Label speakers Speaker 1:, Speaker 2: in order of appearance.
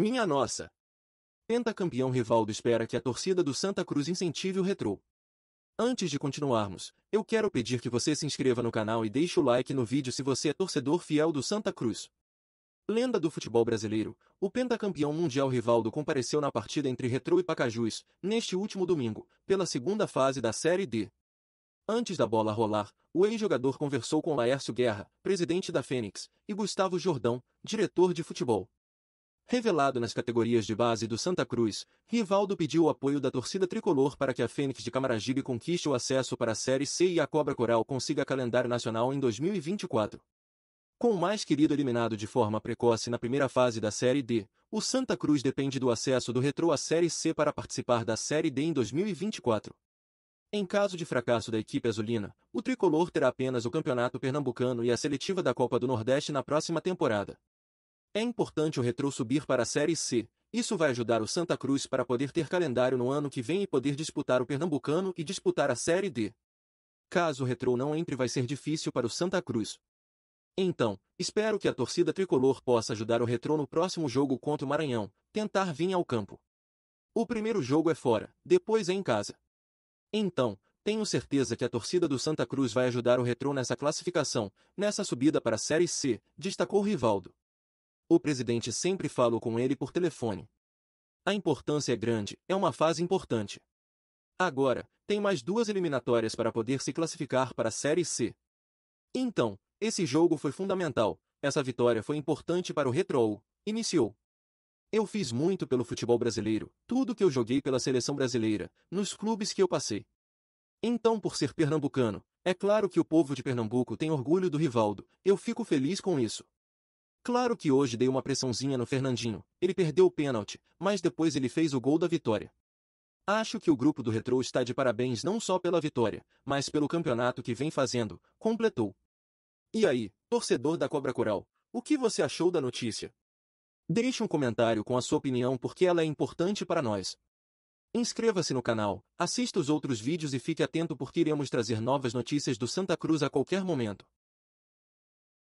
Speaker 1: Minha nossa! Pentacampeão Rivaldo espera que a torcida do Santa Cruz incentive o retrô. Antes de continuarmos, eu quero pedir que você se inscreva no canal e deixe o like no vídeo se você é torcedor fiel do Santa Cruz. Lenda do futebol brasileiro, o pentacampeão mundial Rivaldo compareceu na partida entre Retrô e Pacajus, neste último domingo, pela segunda fase da Série D. Antes da bola rolar, o ex-jogador conversou com Laércio Guerra, presidente da Fênix, e Gustavo Jordão, diretor de futebol. Revelado nas categorias de base do Santa Cruz, Rivaldo pediu o apoio da torcida tricolor para que a Fênix de Camaragibe conquiste o acesso para a Série C e a Cobra Coral consiga calendário nacional em 2024. Com o mais querido eliminado de forma precoce na primeira fase da Série D, o Santa Cruz depende do acesso do Retro à Série C para participar da Série D em 2024. Em caso de fracasso da equipe azulina, o tricolor terá apenas o Campeonato Pernambucano e a seletiva da Copa do Nordeste na próxima temporada. É importante o retrô subir para a Série C, isso vai ajudar o Santa Cruz para poder ter calendário no ano que vem e poder disputar o Pernambucano e disputar a Série D. Caso o retrô não entre vai ser difícil para o Santa Cruz. Então, espero que a torcida tricolor possa ajudar o retrô no próximo jogo contra o Maranhão, tentar vir ao campo. O primeiro jogo é fora, depois é em casa. Então, tenho certeza que a torcida do Santa Cruz vai ajudar o retrô nessa classificação, nessa subida para a Série C, destacou Rivaldo. O presidente sempre falo com ele por telefone. A importância é grande, é uma fase importante. Agora, tem mais duas eliminatórias para poder se classificar para a Série C. Então, esse jogo foi fundamental, essa vitória foi importante para o Retro, iniciou. Eu fiz muito pelo futebol brasileiro, tudo que eu joguei pela seleção brasileira, nos clubes que eu passei. Então, por ser pernambucano, é claro que o povo de Pernambuco tem orgulho do Rivaldo, eu fico feliz com isso. Claro que hoje dei uma pressãozinha no Fernandinho, ele perdeu o pênalti, mas depois ele fez o gol da vitória. Acho que o grupo do Retrô está de parabéns não só pela vitória, mas pelo campeonato que vem fazendo, completou. E aí, torcedor da Cobra Coral, o que você achou da notícia? Deixe um comentário com a sua opinião porque ela é importante para nós. Inscreva-se no canal, assista os outros vídeos e fique atento porque iremos trazer novas notícias do Santa Cruz a qualquer momento.